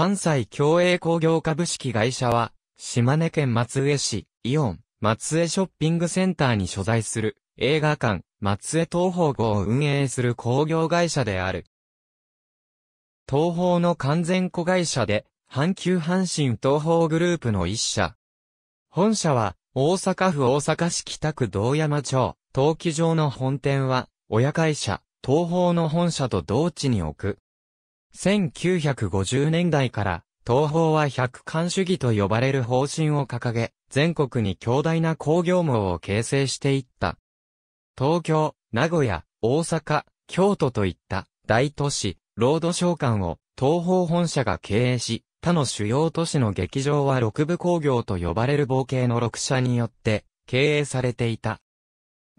関西共栄工業株式会社は、島根県松江市、イオン、松江ショッピングセンターに所在する映画館、松江東方号を運営する工業会社である。東方の完全子会社で、阪急阪神東方グループの一社。本社は、大阪府大阪市北区道山町、陶器場の本店は、親会社、東方の本社と同地に置く。1950年代から、東宝は百貫主義と呼ばれる方針を掲げ、全国に強大な工業網を形成していった。東京、名古屋、大阪、京都といった大都市、ロードシ館を東宝本社が経営し、他の主要都市の劇場は六部工業と呼ばれる冒険の六社によって経営されていた。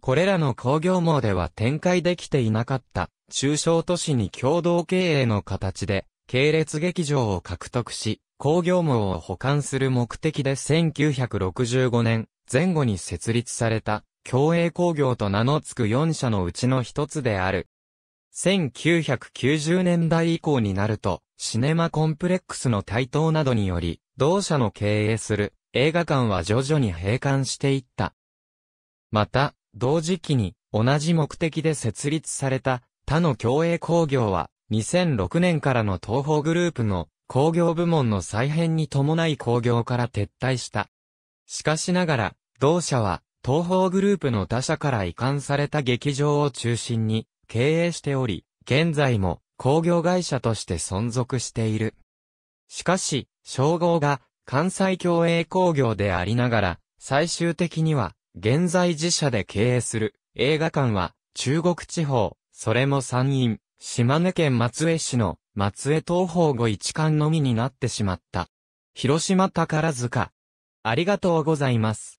これらの工業網では展開できていなかった中小都市に共同経営の形で、系列劇場を獲得し、工業網を保管する目的で1965年前後に設立された、共栄工業と名の付く4社のうちの一つである。1990年代以降になると、シネマコンプレックスの台頭などにより、同社の経営する映画館は徐々に閉館していった。また、同時期に同じ目的で設立された他の競泳工業は、2006年からの東方グループの工業部門の再編に伴い工業から撤退した。しかしながら、同社は、東方グループの他社から移管された劇場を中心に経営しており、現在も工業会社として存続している。しかし、称号が関西共栄工業でありながら、最終的には現在自社で経営する映画館は中国地方、それも山陰、島根県松江市の松江東方後一巻のみになってしまった。広島宝塚。ありがとうございます。